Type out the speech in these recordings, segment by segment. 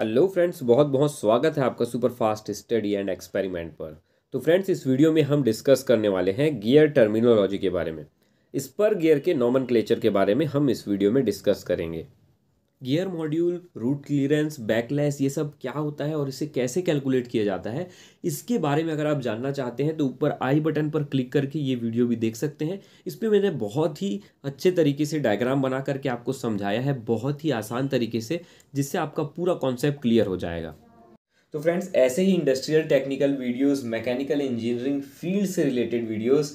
hello friends बहुत बहुत स्वागत है आपका super fast study and experiment पर तो फ्रेंड्स इस वीडियो में हम डिस्कस करने वाले हैं गियर टर्मिनोलॉजी के बारे में इस पर गियर के नॉमन के बारे में हम इस वीडियो में डिस्कस करेंगे gear module root clearance backlash ये सब क्या होता है और इसे कैसे कैलकुलेट किया जाता है इसके बारे में अगर आप जानना चाहते हैं तो ऊपर आई बटन पर क्लिक करके ये वीडियो भी देख सकते हैं इस पर मैंने बहुत ही अच्छे तरीके से डायग्राम बना करके आपको समझाया है बहुत ही आसान तरीके से जिससे आपका पूरा कॉन्सेप्ट क्लियर हो जाएगा तो फ्रेंड्स ऐसे ही industrial technical videos mechanical engineering field से रिलेटेड वीडियोज़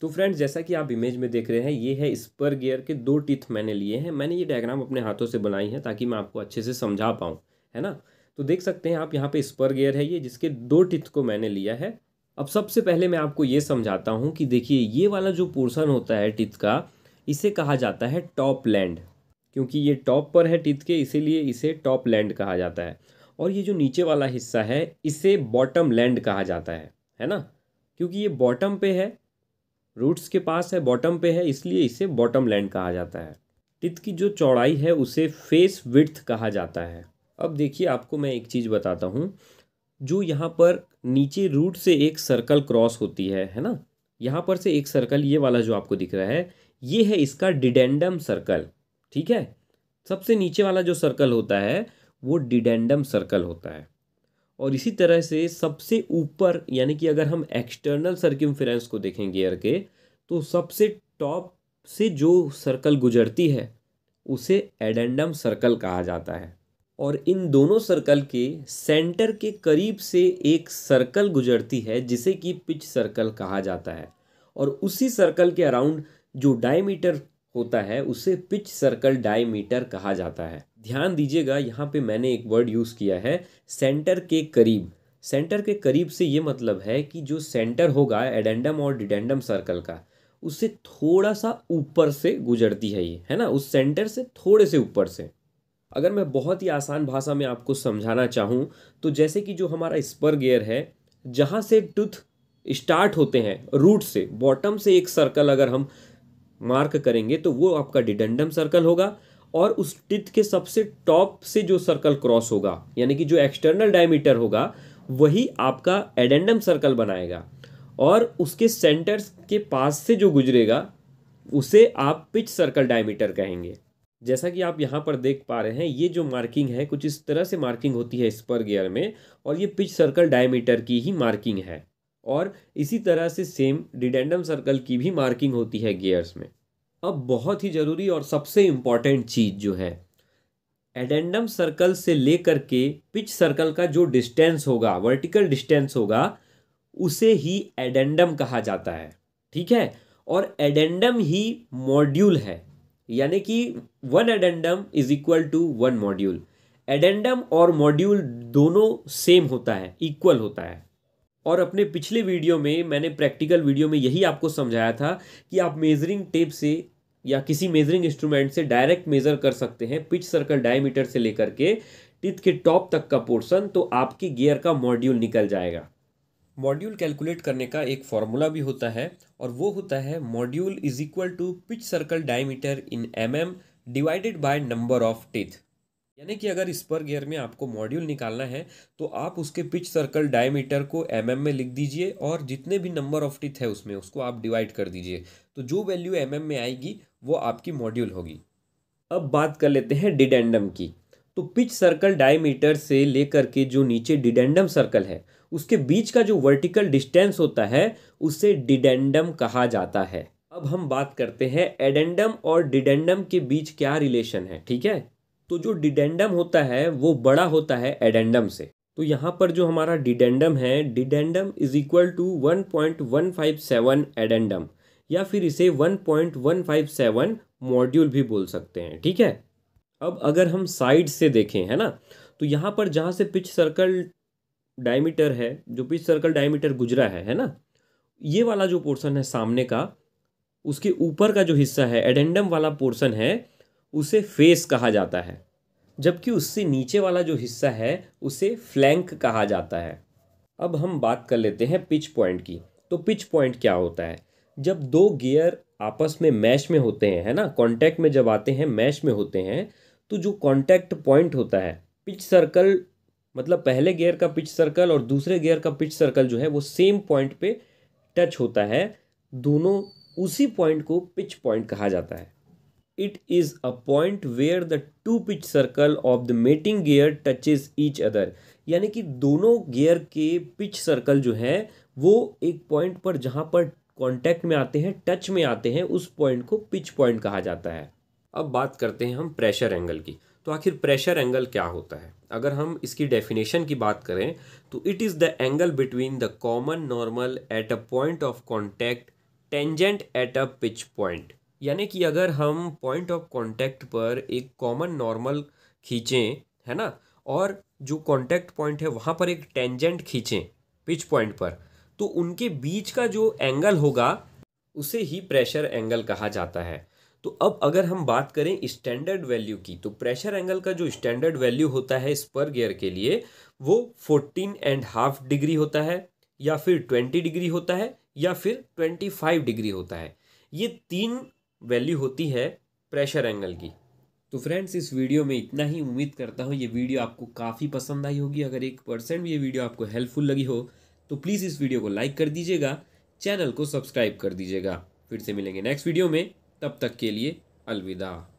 तो फ्रेंड्स जैसा कि आप इमेज में देख रहे हैं ये है स्पर गियर के दो टिथ मैंने लिए हैं मैंने ये डायग्राम अपने हाथों से बनाई है ताकि मैं आपको अच्छे से समझा पाऊँ है ना तो देख सकते हैं आप यहाँ पे स्पर गियर है ये जिसके दो टिथ को मैंने लिया है अब सबसे पहले मैं आपको ये समझाता हूँ कि देखिए ये वाला जो पोर्सन होता है टिथ का इसे कहा जाता है टॉप लैंड क्योंकि ये टॉप पर है टिथ के इसीलिए इसे टॉप लैंड कहा जाता है और ये जो नीचे वाला हिस्सा है इसे बॉटम लैंड कहा जाता है है ना क्योंकि ये बॉटम पे है रूट्स के पास है बॉटम पे है इसलिए इसे बॉटम लैंड कहा जाता है टिथ की जो चौड़ाई है उसे फेस विथ कहा जाता है अब देखिए आपको मैं एक चीज़ बताता हूँ जो यहाँ पर नीचे रूट से एक सर्कल क्रॉस होती है है ना यहाँ पर से एक सर्कल ये वाला जो आपको दिख रहा है ये है इसका डिडेंडम सर्कल ठीक है सबसे नीचे वाला जो सर्कल होता है वो डिडेंडम सर्कल होता है और इसी तरह से सबसे ऊपर यानी कि अगर हम एक्सटर्नल सर्किम को देखें गेयर के तो सबसे टॉप से जो सर्कल गुजरती है उसे एडेंडम सर्कल कहा जाता है और इन दोनों सर्कल के सेंटर के करीब से एक सर्कल गुजरती है जिसे कि पिच सर्कल कहा जाता है और उसी सर्कल के अराउंड जो डायमीटर होता है उसे पिच सर्कल डायमीटर कहा जाता है ध्यान दीजिएगा यहाँ पे मैंने एक वर्ड यूज़ किया है सेंटर के करीब सेंटर के करीब से ये मतलब है कि जो सेंटर होगा एडेंडम और डिडेंडम सर्कल का उससे थोड़ा सा ऊपर से गुजरती है ये है ना उस सेंटर से थोड़े से ऊपर से अगर मैं बहुत ही आसान भाषा में आपको समझाना चाहूँ तो जैसे कि जो हमारा स्पर गेयर है जहाँ से टूथ स्टार्ट होते हैं रूट से बॉटम से एक सर्कल अगर हम मार्क करेंगे तो वो आपका डिडेंडम सर्कल होगा और उस टिथ के सबसे टॉप से जो सर्कल क्रॉस होगा यानी कि जो एक्सटर्नल डायमीटर होगा वही आपका एडेंडम सर्कल बनाएगा और उसके सेंटर के पास से जो गुजरेगा उसे आप पिच सर्कल डायमीटर कहेंगे जैसा कि आप यहाँ पर देख पा रहे हैं ये जो मार्किंग है कुछ इस तरह से मार्किंग होती है स्पर गियर में और ये पिच सर्कल डायमीटर की ही मार्किंग है और इसी तरह से सेम डिडेंडम सर्कल की भी मार्किंग होती है गियर्स में अब बहुत ही ज़रूरी और सबसे इम्पॉर्टेंट चीज़ जो है एडेंडम सर्कल से लेकर के पिच सर्कल का जो डिस्टेंस होगा वर्टिकल डिस्टेंस होगा उसे ही एडेंडम कहा जाता है ठीक है और एडेंडम ही मॉड्यूल है यानी कि one addendum is equal to one module addendum और मॉड्यूल दोनों सेम होता है इक्वल होता है और अपने पिछले वीडियो में मैंने प्रैक्टिकल वीडियो में यही आपको समझाया था कि आप मेजरिंग टेप से या किसी मेजरिंग इंस्ट्रूमेंट से डायरेक्ट मेजर कर सकते हैं पिच सर्कल डायमीटर से लेकर के टिथ के टॉप तक का पोर्शन तो आपकी गियर का मॉड्यूल निकल जाएगा मॉड्यूल कैलकुलेट करने का एक फॉर्मूला भी होता है और वो होता है module is equal to pitch circle diameter in M M divided by number of teeth यानी कि अगर स्पर गियर में आपको मॉड्यूल निकालना है तो आप उसके पिच सर्कल डायमीटर को एम mm में लिख दीजिए और जितने भी नंबर ऑफ टिथ है उसमें उसको आप डिवाइड कर दीजिए तो जो वैल्यू एम mm में आएगी वो आपकी मॉड्यूल होगी अब बात कर लेते हैं डिडेंडम की तो पिच सर्कल डायमीटर से लेकर के जो नीचे डिडेंडम सर्कल है उसके बीच का जो वर्टिकल डिस्टेंस होता है उसे डिडेंडम कहा जाता है अब हम बात करते हैं एडेंडम और डिडेंडम के बीच क्या रिलेशन है ठीक है तो जो डिडेंडम होता है वो बड़ा होता है एडेंडम से तो यहाँ पर जो हमारा डिडेंडम है dedendum is equal to one point one five seven addendum या फिर इसे one point one five seven module भी बोल सकते हैं ठीक है अब अगर हम साइड से देखें है ना तो यहाँ पर जहाँ से पिच सर्कल डायमीटर है जो पिच सर्कल डायमीटर गुजरा है है ना ये वाला जो पोर्सन है सामने का उसके ऊपर का जो हिस्सा है एडेंडम वाला पोर्सन है उसे फेस कहा जाता है जबकि उससे नीचे वाला जो हिस्सा है उसे फ्लैंक कहा जाता है अब हम बात कर लेते हैं पिच पॉइंट की तो पिच पॉइंट क्या होता है जब दो गियर आपस में मैश में होते हैं है ना कांटेक्ट में जब आते हैं मैश में होते हैं तो जो कांटेक्ट पॉइंट होता है पिच सर्कल मतलब पहले गियर का पिच सर्कल और दूसरे गियर का पिच सर्कल जो है वो सेम पॉइंट पे टच होता है दोनों उसी पॉइंट को पिच पॉइंट कहा जाता है it is a point where the two pitch circle of the mating gear touches each other यानी कि दोनों गियर के पिच सर्कल जो है वो एक पॉइंट पर जहाँ पर कांटेक्ट में आते हैं टच में आते हैं उस पॉइंट को पिच पॉइंट कहा जाता है अब बात करते हैं हम प्रेशर एंगल की तो आखिर प्रेशर एंगल क्या होता है अगर हम इसकी डेफिनेशन की बात करें तो it is the angle between the common normal at a point of contact tangent at a pitch point यानी कि अगर हम पॉइंट ऑफ कॉन्टैक्ट पर एक कॉमन नॉर्मल खींचें है ना और जो कॉन्टैक्ट पॉइंट है वहाँ पर एक टेंजेंट खींचें पिच पॉइंट पर तो उनके बीच का जो एंगल होगा उसे ही प्रेशर एंगल कहा जाता है तो अब अगर हम बात करें स्टैंडर्ड वैल्यू की तो प्रेशर एंगल का जो स्टैंडर्ड वैल्यू होता है स्पर गियर के लिए वो फोर्टीन एंड हाफ डिग्री होता है या फिर ट्वेंटी डिग्री होता है या फिर ट्वेंटी फाइव डिग्री होता है ये तीन वैल्यू होती है प्रेशर एंगल की तो फ्रेंड्स इस वीडियो में इतना ही उम्मीद करता हूँ ये वीडियो आपको काफ़ी पसंद आई होगी अगर एक परसेंट भी ये वीडियो आपको हेल्पफुल लगी हो तो प्लीज़ इस वीडियो को लाइक कर दीजिएगा चैनल को सब्सक्राइब कर दीजिएगा फिर से मिलेंगे नेक्स्ट वीडियो में तब तक के लिए अलविदा